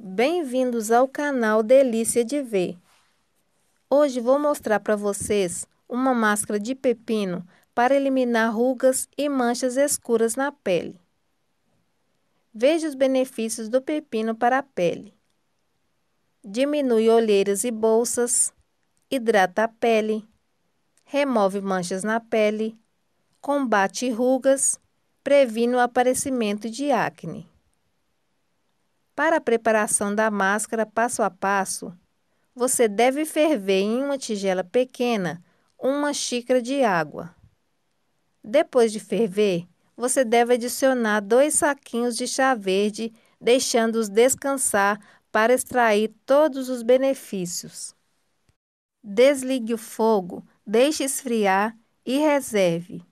Bem-vindos ao canal Delícia de Ver. Hoje vou mostrar para vocês uma máscara de pepino para eliminar rugas e manchas escuras na pele. Veja os benefícios do pepino para a pele. Diminui olheiras e bolsas, hidrata a pele, remove manchas na pele, combate rugas, previne o aparecimento de acne. Para a preparação da máscara passo a passo, você deve ferver em uma tigela pequena uma xícara de água. Depois de ferver, você deve adicionar dois saquinhos de chá verde, deixando-os descansar para extrair todos os benefícios. Desligue o fogo, deixe esfriar e reserve.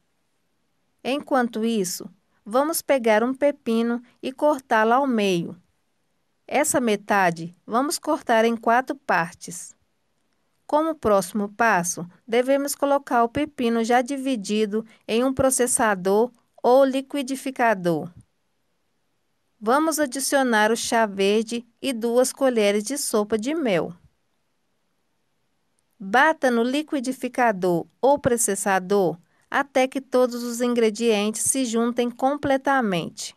Enquanto isso, vamos pegar um pepino e cortá-lo ao meio. Essa metade vamos cortar em quatro partes. Como próximo passo, devemos colocar o pepino já dividido em um processador ou liquidificador. Vamos adicionar o chá verde e duas colheres de sopa de mel. Bata no liquidificador ou processador até que todos os ingredientes se juntem completamente.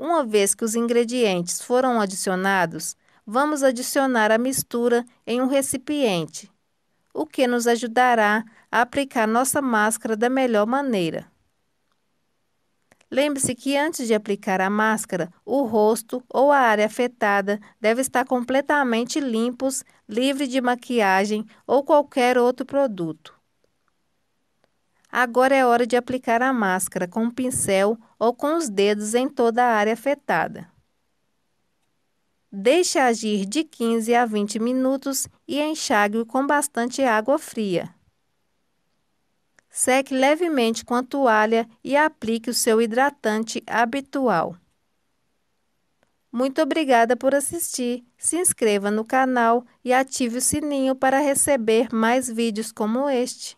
Uma vez que os ingredientes foram adicionados, vamos adicionar a mistura em um recipiente, o que nos ajudará a aplicar nossa máscara da melhor maneira. Lembre-se que antes de aplicar a máscara, o rosto ou a área afetada deve estar completamente limpos, livre de maquiagem ou qualquer outro produto agora é hora de aplicar a máscara com um pincel ou com os dedos em toda a área afetada. Deixe agir de 15 a 20 minutos e enxague-o com bastante água fria. Seque levemente com a toalha e aplique o seu hidratante habitual. Muito obrigada por assistir. Se inscreva no canal e ative o sininho para receber mais vídeos como este.